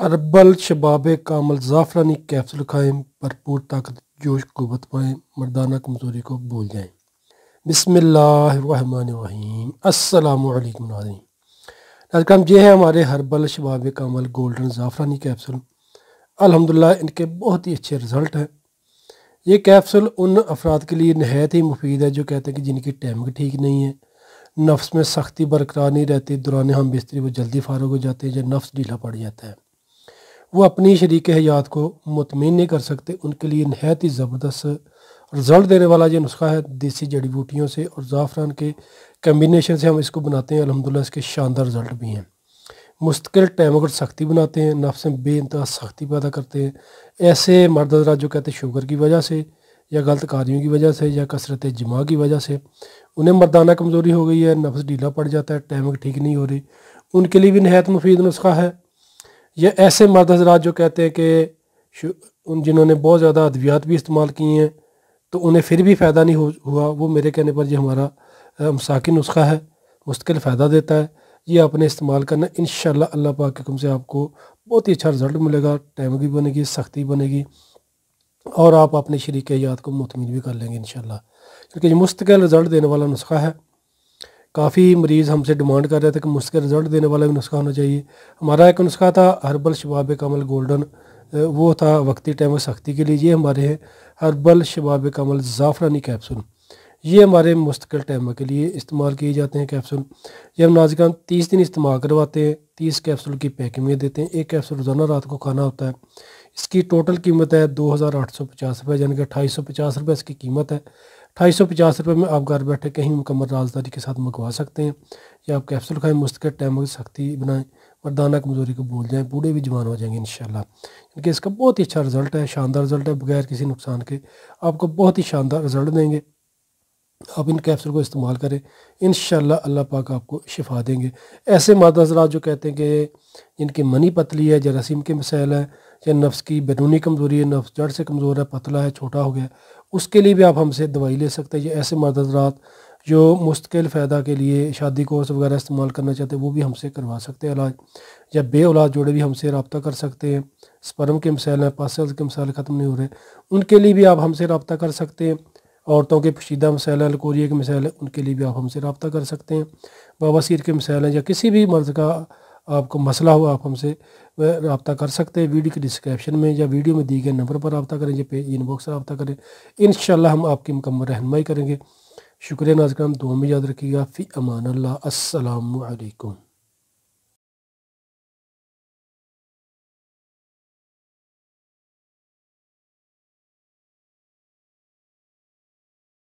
herbal शबाब कामल ज़ाफ़रानी capsule खाएँ भरपूर ताकत जोश को पाएँ मर्दाना कमज़ोरी को भूल जाएँ बसमीम असलकम नाजरीन ये है हमारे हर्बल शबाब कामल गोल्डन ज़ाफ़रानी कैप्सूल अलहमदिल्ला इनके बहुत ही अच्छे रिज़ल्ट हैं ये कैप्सूल उन अफराद के लिए नहायत ही मुफीद है जो कहते हैं कि जिनकी टाइमिंग ठीक नहीं है नफ्स में सख्ती बरकरार नहीं रहती दौरान हम बिस्तरी वो जल्दी फारग हो जाते हैं या नफ्स ढीला पड़ जाता है वो अपनी शरीक हयात को मुतमिन नहीं कर सकते उनके लिए नहायत ही ज़बरदस्त रिज़ल्ट देने वाला ये नुस्खा है देसी जड़ी बूटियों से और ज़ाफ़रान के कम्बिनेशन से हम इसको बनाते हैं अलहमदिल्ला इसके शानदार रिज़ल्ट भी हैं मुस्तकिल टाइम अगर सख्ती बनाते हैं नफ्स में बेानतहा सख्ती पैदा करते हैं ऐसे मर्द हजरात जो कहते हैं शुगर की वजह से या गलत कार्यों की वजह से या कसरत जमा की वजह से उन्हें मर्दाना कमज़ोरी हो गई है नफ्स ढीला पड़ जाता है टाइमिंग ठीक नहीं हो रही उनके लिए भी नहायत मुफीद नुस्खा है या ऐसे मर्द हजरात जो कहते हैं कि उन जिन्होंने बहुत ज़्यादा अद्वियात भी इस्तेमाल किए हैं तो उन्हें फिर भी फ़ायदा नहीं हो, हुआ वो मेरे कहने पर यह हमारा मसाकिन नुस्खा है मुस्तकिल फ़ायदा देता है ये आपने इस्तेमाल करना इन अल्लाह पाक के हुक्म से आपको बहुत ही अच्छा रिज़ल्ट मिलेगा टाइम भी बनेगी सख्ती बनेगी और आप अपने शरीक याद को मतमिन भी कर लेंगे इन क्योंकि ये मुस्तकिल रिज़ल्ट देने वाला नुस्खा है काफ़ी मरीज़ हमसे डिमांड कर रहे थे कि मुझके रिज़ल्ट देने वाला भी नुस्खा होना चाहिए हमारा एक नुस्खा था हर्बल शबाब कमल गोल्डन वो था वक्ती टाइम और सख्ती के लिए ये हमारे हैं हर्बल शबाब कमल ज़ाफ़रानी कैप्सूल ये हमारे मुस्तकिल टाइम के लिए इस्तेमाल किए जाते हैं कैप्सूल ये हम नाजिका तीस दिन इस्तेमाल करवाते हैं तीस कैप्सूल की पैकिंग में देते हैं एक कैप्सूल रोज़ाना रात को खाना होता है इसकी टोटल कीमत है दो हज़ार आठ सौ पचास रुपये यानी कि अठाईस सौ पचास रुपये इसकी कीमत है अठाईस सौ पचास रुपये में आप घर बैठे कहीं मुकम्मल राजदारी के साथ मंगवा सकते हैं या आप कैप्सूल खाएँ मुस्तक टाइम सख्ती बनाएँ मरदाना कमज़ोरी को भूल जाएँ बूढ़े भी जवान हो जाएंगे इन इनके इसका बहुत ही अच्छा रिज़ल्ट है शानदार रिज़ल्ट है बगैर किसी नुकसान के आपको बहुत ही शानदार रिज़ल्ट देंगे आप इन कैप्सूल को इस्तेमाल करें इन अल्लाह पाक आपको शिफा देंगे ऐसे मादा हजरा जो कहते हैं कि जिनकी मनी पतली है जरासीम रसीम के मसाइल हैं या नफ्स की बैरूनी कमज़ोरी है नफ्स जड़ से कमज़ोर है पतला है छोटा हो गया उसके लिए भी आप हमसे दवाई ले सकते हैं या ऐसे मादा हजरात जो मुस्तकिल फ़ायदा के लिए शादी कोर्स वगैरह इस्तेमाल करना चाहते हैं वो भी हमसे करवा सकते हैं इलाज या बे औलाद जोड़े भी हमसे रबता कर सकते हैं स्पर्म के मसाइल हैं पासल के मसाइल ख़त्म नहीं हो रहे उनके लिए भी आप हमसे रबता कर सकते हैं औरतों के पशीदा मसाइल अलकोरिए के मसाइल हैं उनके लिए भी आप हमसे रबता कर सकते हैं बवासीर के मसाइल हैं या किसी भी मर्ज़ का आपको मसला हो आप हमसे रबता कर सकते हैं वीडियो के डिस्क्रिप्शन में या वीडियो में दिए गए नंबर पर रबता करें या पे इनबॉक्स रबता करें इन हम आपकी मुकम्मल रहनमई करेंगे शुक्रिया नाजकान दो में याद रखिएगा फ़ी अमान अल्लाह